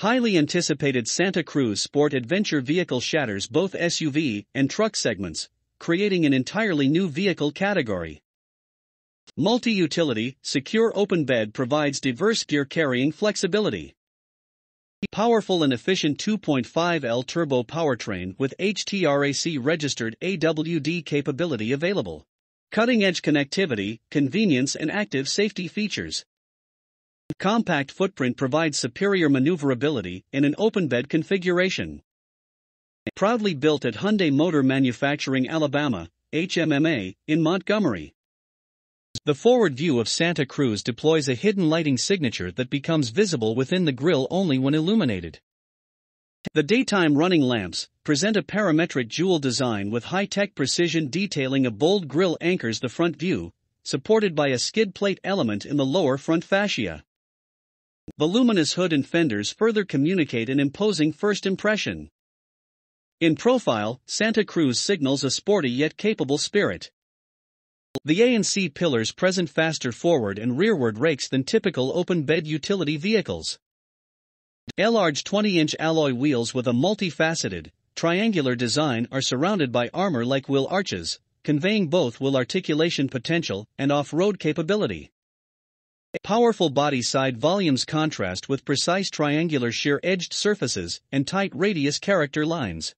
Highly anticipated Santa Cruz sport adventure vehicle shatters both SUV and truck segments, creating an entirely new vehicle category. Multi-utility, secure open bed provides diverse gear carrying flexibility. Powerful and efficient 2.5L turbo powertrain with HTRAC registered AWD capability available. Cutting-edge connectivity, convenience and active safety features compact footprint provides superior maneuverability in an open bed configuration. Proudly built at Hyundai Motor Manufacturing Alabama, HMMA, in Montgomery. The forward view of Santa Cruz deploys a hidden lighting signature that becomes visible within the grille only when illuminated. The daytime running lamps present a parametric jewel design with high-tech precision detailing a bold grille anchors the front view, supported by a skid plate element in the lower front fascia voluminous hood and fenders further communicate an imposing first impression. In profile, Santa Cruz signals a sporty yet capable spirit. The A and C pillars present faster forward and rearward rakes than typical open bed utility vehicles. L-large 20-inch alloy wheels with a multifaceted, triangular design are surrounded by armor-like wheel arches, conveying both wheel articulation potential and off-road capability. Powerful body side volumes contrast with precise triangular shear edged surfaces and tight radius character lines.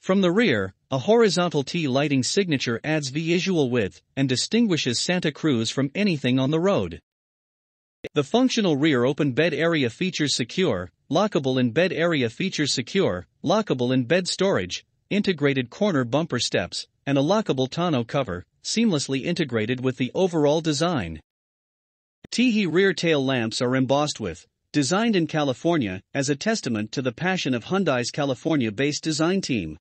From the rear, a horizontal T lighting signature adds visual width and distinguishes Santa Cruz from anything on the road. The functional rear open bed area features secure, lockable in bed area features secure, lockable in bed storage, integrated corner bumper steps, and a lockable tonneau cover, seamlessly integrated with the overall design. Teehee rear tail lamps are embossed with, designed in California, as a testament to the passion of Hyundai's California based design team.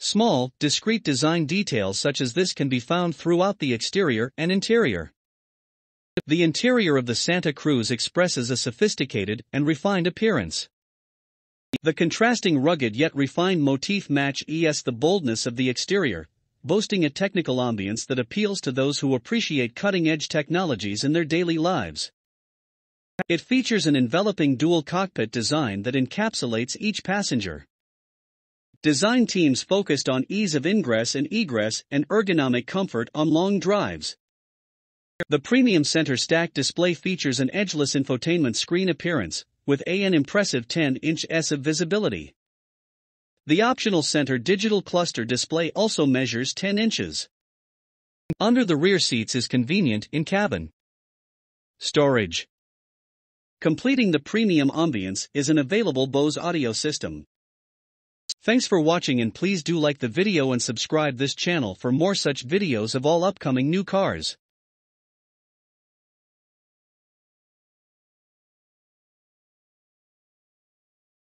Small, discreet design details such as this can be found throughout the exterior and interior. The interior of the Santa Cruz expresses a sophisticated and refined appearance. The contrasting rugged yet refined motif match es the boldness of the exterior, boasting a technical ambience that appeals to those who appreciate cutting edge technologies in their daily lives. It features an enveloping dual cockpit design that encapsulates each passenger. Design teams focused on ease of ingress and egress and ergonomic comfort on long drives. The premium center stack display features an edgeless infotainment screen appearance, with an impressive 10-inch S of visibility. The optional center digital cluster display also measures 10 inches. Under the rear seats is convenient in cabin. Storage Completing the premium ambience is an available Bose audio system. Thanks for watching and please do like the video and subscribe this channel for more such videos of all upcoming new cars.